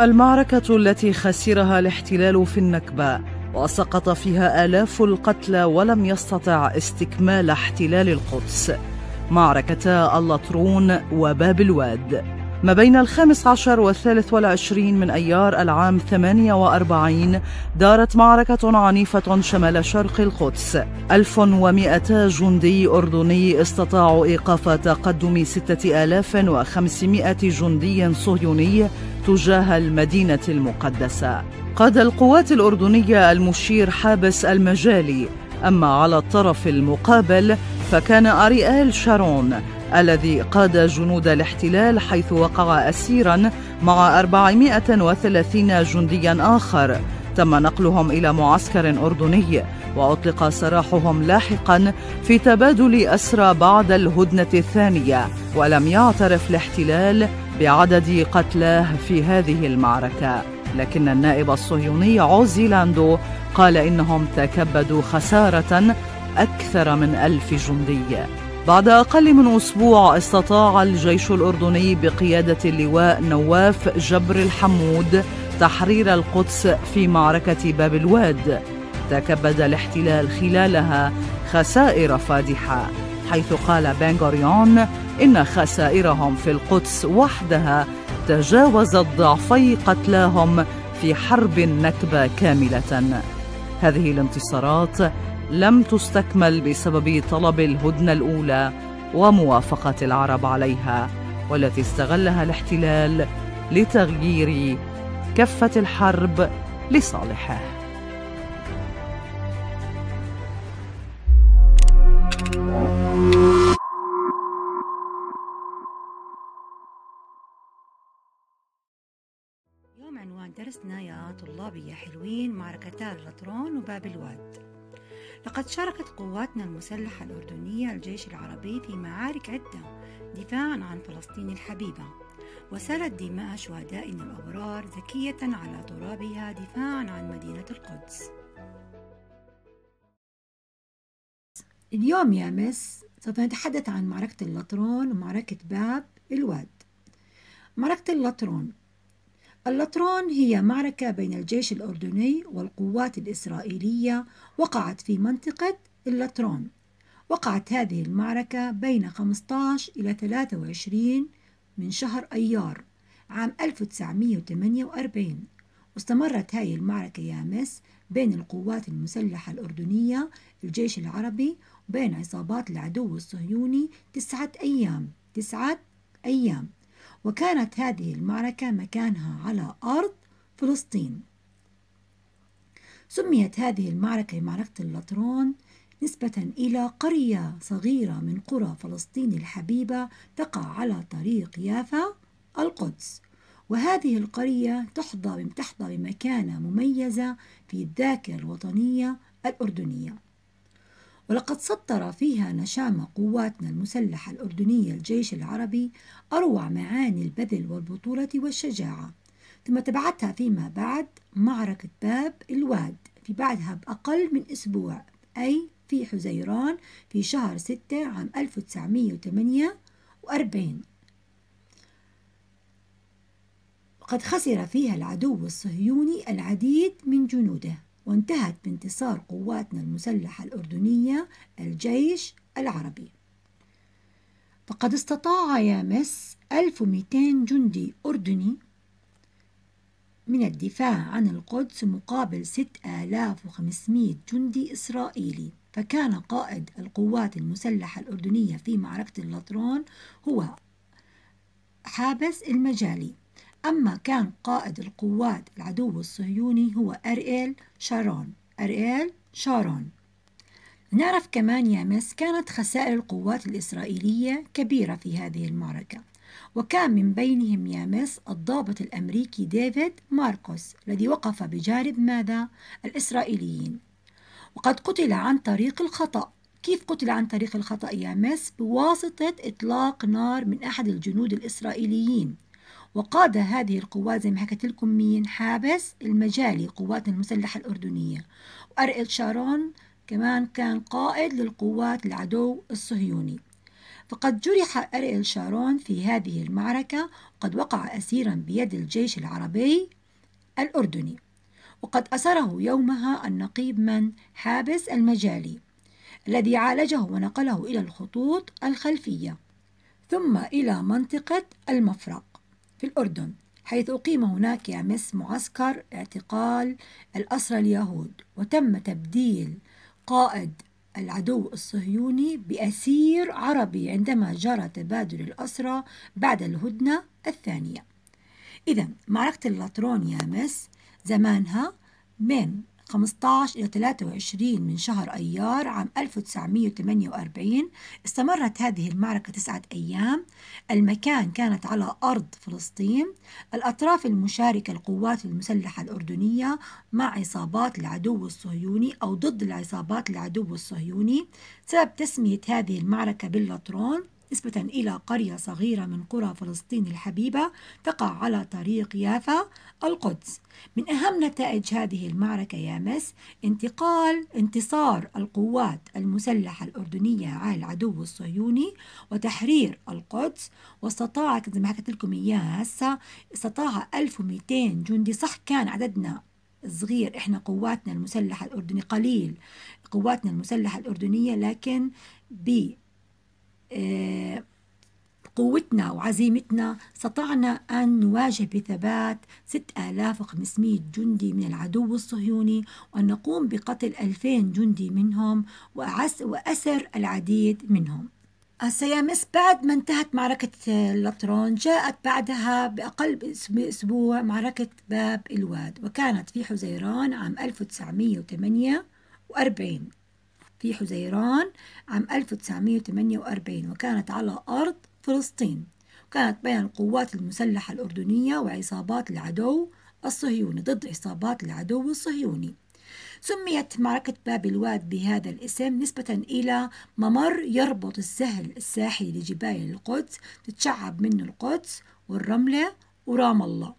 المعركة التي خسرها الاحتلال في النكبة وسقط فيها آلاف القتلى ولم يستطع استكمال احتلال القدس معركتا اللطرون وباب الواد ما بين الخامس عشر والثالث والعشرين من أيار العام 48 دارت معركة عنيفة شمال شرق القدس 1200 جندي أردني استطاعوا إيقاف تقدم 6500 جندي صهيوني تجاه المدينة المقدسة قاد القوات الأردنية المشير حابس المجالي أما على الطرف المقابل فكان أريال شارون الذي قاد جنود الاحتلال حيث وقع أسيرا مع 430 جنديا آخر تم نقلهم إلى معسكر أردني وأطلق سراحهم لاحقا في تبادل أسرى بعد الهدنة الثانية ولم يعترف الاحتلال بعدد قتلاه في هذه المعركه لكن النائب الصهيوني عوزيلاندو قال انهم تكبدوا خساره اكثر من الف جندي بعد أقل من أسبوع استطاع الجيش الأردني بقيادة اللواء نواف جبر الحمود تحرير القدس في معركة باب الواد تكبد الاحتلال خلالها خسائر فادحة حيث قال بانغوريون إن خسائرهم في القدس وحدها تجاوزت ضعفي قتلاهم في حرب النكبة كاملة هذه الانتصارات لم تستكمل بسبب طلب الهدنة الأولى وموافقة العرب عليها والتي استغلها الاحتلال لتغيير كفة الحرب لصالحه مارسنا يا طلابي يا حلوين معركتا الغطرون وباب الواد لقد شاركت قواتنا المسلحة الأردنية الجيش العربي في معارك عدة دفاعا عن فلسطين الحبيبة وسالت دماء شهدائنا الأبرار زكية على ترابها دفاعا عن مدينة القدس اليوم يا مس سوف نتحدث عن معركة اللطرون ومعركة باب الواد معركة اللطرون اللطران هي معركة بين الجيش الأردني والقوات الإسرائيلية وقعت في منطقة اللطران وقعت هذه المعركة بين 15 إلى 23 من شهر أيار عام 1948 واستمرت هذه المعركة يا مس بين القوات المسلحة الأردنية الجيش العربي وبين عصابات العدو الصهيوني تسعة أيام تسعة أيام وكانت هذه المعركة مكانها على أرض فلسطين سميت هذه المعركة معركة اللطرون نسبة إلى قرية صغيرة من قرى فلسطين الحبيبة تقع على طريق يافا القدس وهذه القرية تحظى تحظى بمكانة مميزة في الذاكرة الوطنية الأردنية ولقد سطر فيها نشام قواتنا المسلحة الأردنية الجيش العربي أروع معاني البذل والبطولة والشجاعة ثم تبعتها فيما بعد معركة باب الواد في بعدها بأقل من أسبوع أي في حزيران في شهر 6 عام 1948 وقد خسر فيها العدو الصهيوني العديد من جنوده وانتهت بانتصار قواتنا المسلحة الأردنية الجيش العربي فقد استطاع يامس 1200 جندي أردني من الدفاع عن القدس مقابل 6500 جندي إسرائيلي فكان قائد القوات المسلحة الأردنية في معركة اللطرون هو حابس المجالي أما كان قائد القوات العدو الصهيوني هو أرئيل شارون أرئيل شارون نعرف كمان يا مس كانت خسائر القوات الإسرائيلية كبيرة في هذه المعركة وكان من بينهم يا مس الضابط الأمريكي ديفيد ماركوس الذي وقف بجانب ماذا؟ الإسرائيليين وقد قتل عن طريق الخطأ كيف قتل عن طريق الخطأ يا مس؟ بواسطة إطلاق نار من أحد الجنود الإسرائيليين وقاد هذه القوات زي ما حكيت لكم مين حابس المجالي قوات المسلحة الأردنية وأرئل شارون كمان كان قائد للقوات العدو الصهيوني فقد جرح أرئل شارون في هذه المعركة وقد وقع أسيرا بيد الجيش العربي الأردني وقد أسره يومها النقيب من حابس المجالي الذي عالجه ونقله إلى الخطوط الخلفية ثم إلى منطقة المفرق في الأردن حيث أقيم هناك يا مس معسكر اعتقال الأسرى اليهود وتم تبديل قائد العدو الصهيوني بأسير عربي عندما جرى تبادل الأسرى بعد الهدنة الثانية إذا معركة اللاترون يا مس زمانها من 15 إلى 23 من شهر أيار عام 1948 استمرت هذه المعركة تسعة أيام المكان كانت على أرض فلسطين الأطراف المشاركة القوات المسلحة الأردنية مع عصابات العدو الصهيوني أو ضد العصابات العدو الصهيوني سبب تسمية هذه المعركة باللطرون نسبة إلى قرية صغيرة من قرى فلسطين الحبيبة تقع على طريق يافا القدس من أهم نتائج هذه المعركة يا مس انتقال انتصار القوات المسلحة الأردنية على العدو الصهيوني وتحرير القدس واستطاع زي ما حكيت لكم إياها هسا استطاع 1200 جندي صح كان عددنا صغير احنا قواتنا المسلحة الأردنية قليل قواتنا المسلحة الأردنية لكن ب آه، قوتنا وعزيمتنا استطعنا أن نواجه بثبات 6500 جندي من العدو الصهيوني وأن نقوم بقتل 2000 جندي منهم وأسر العديد منهم السيامس بعد ما انتهت معركة آه، لطرون جاءت بعدها بأقل بأسبوع معركة باب الواد وكانت في حزيران عام 1948 في حزيران عام 1948 وكانت على أرض فلسطين وكانت بين القوات المسلحة الأردنية وعصابات العدو الصهيوني ضد عصابات العدو الصهيوني سميت معركة باب الواد بهذا الاسم نسبة إلى ممر يربط السهل الساحلي لجبال القدس تتشعب منه القدس والرملة ورام الله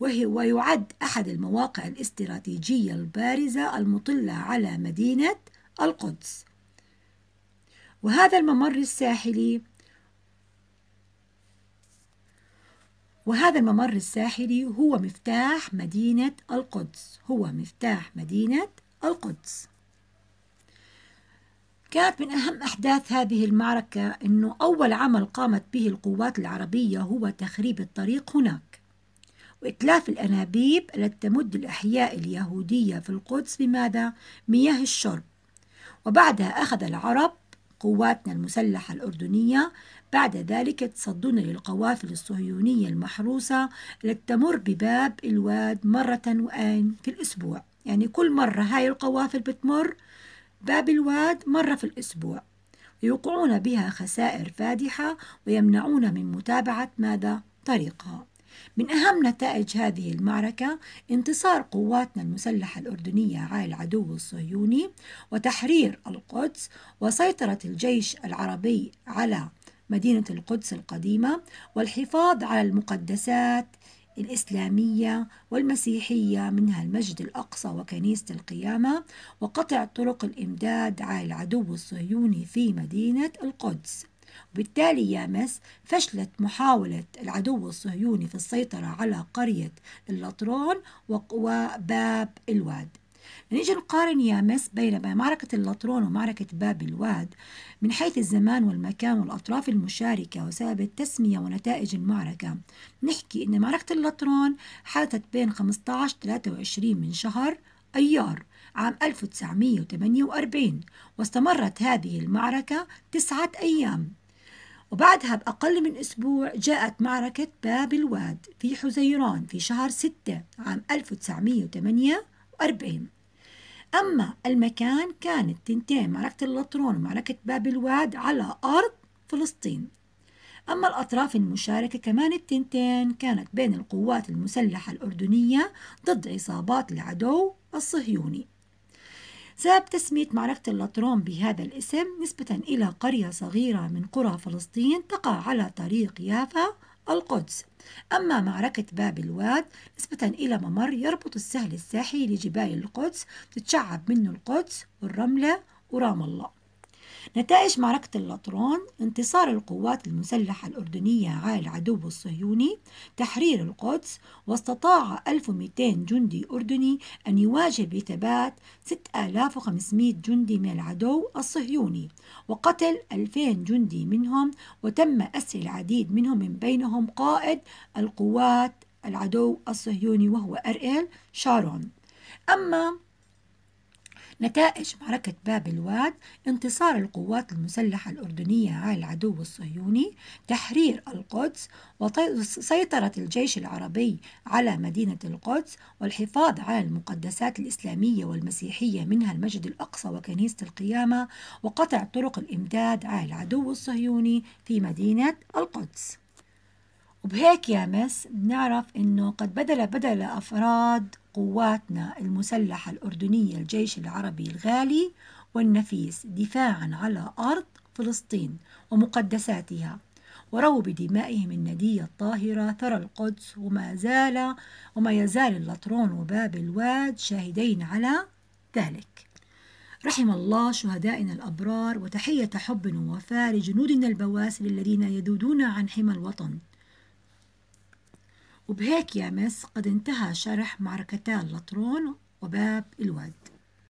وهو يعد أحد المواقع الاستراتيجية البارزة المطلة على مدينة القدس وهذا الممر الساحلي وهذا الممر الساحلي هو مفتاح مدينة القدس هو مفتاح مدينة القدس كانت من أهم أحداث هذه المعركة أنه أول عمل قامت به القوات العربية هو تخريب الطريق هناك وإتلاف الأنابيب التي تمد الأحياء اليهودية في القدس بماذا؟ مياه الشرب وبعدها أخذ العرب قواتنا المسلحة الأردنية بعد ذلك تصدون للقوافل الصهيونية المحروسة التي تمر بباب الواد مرة وآن في الأسبوع يعني كل مرة هاي القوافل بتمر باب الواد مرة في الأسبوع يوقعون بها خسائر فادحة ويمنعون من متابعة ماذا؟ طريقها من أهم نتائج هذه المعركة انتصار قواتنا المسلحة الأردنية على العدو الصهيوني وتحرير القدس وسيطرة الجيش العربي على مدينة القدس القديمة والحفاظ على المقدسات الإسلامية والمسيحية منها المسجد الأقصى وكنيسة القيامة وقطع طرق الإمداد على العدو الصهيوني في مدينة القدس وبالتالي يا مس فشلت محاولة العدو الصهيوني في السيطرة على قرية اللطرون وباب الواد نيجي نقارن يا مس بين معركة اللطرون ومعركة باب الواد من حيث الزمان والمكان والأطراف المشاركة وسبب التسمية ونتائج المعركة نحكي إن معركة اللطرون حدثت بين 15 23 من شهر أيار عام 1948 واستمرت هذه المعركة تسعة أيام وبعدها بأقل من أسبوع جاءت معركة باب الواد في حزيران في شهر 6 عام 1948 أما المكان كانت تنتين معركة اللطرون ومعركة باب الواد على أرض فلسطين أما الأطراف المشاركة كمان التنتين كانت بين القوات المسلحة الأردنية ضد عصابات العدو الصهيوني سبب تسمية معركة اللطرون بهذا الاسم نسبة إلى قرية صغيرة من قرى فلسطين تقع على طريق يافا القدس أما معركة باب الواد نسبة إلى ممر يربط السهل الساحلي لجبال القدس تتشعب منه القدس والرملة ورام الله نتائج معركة اللطران انتصار القوات المسلحة الأردنية على العدو الصهيوني تحرير القدس واستطاع 1200 جندي أردني أن يواجه بثبات 6500 جندي من العدو الصهيوني وقتل 2000 جندي منهم وتم أسر العديد منهم من بينهم قائد القوات العدو الصهيوني وهو أرئيل شارون أما نتائج معركة باب الواد انتصار القوات المسلحة الأردنية على العدو الصهيوني تحرير القدس وسيطرة الجيش العربي على مدينة القدس والحفاظ على المقدسات الإسلامية والمسيحية منها المسجد الأقصى وكنيسة القيامة وقطع طرق الإمداد على العدو الصهيوني في مدينة القدس وبهيك يا مس بنعرف إنه قد بدل بدل أفراد قواتنا المسلحة الأردنية الجيش العربي الغالي والنفيس دفاعا على أرض فلسطين ومقدساتها ورووا بدمائهم الندية الطاهرة ثرى القدس وما زال وما يزال اللطرون وباب الواد شاهدين على ذلك رحم الله شهدائنا الأبرار وتحية حب ووفاء لجنودنا البواسل الذين يذودون عن حمى الوطن وبهيك يا مس قد انتهى شرح معركتا اللطرون وباب الواد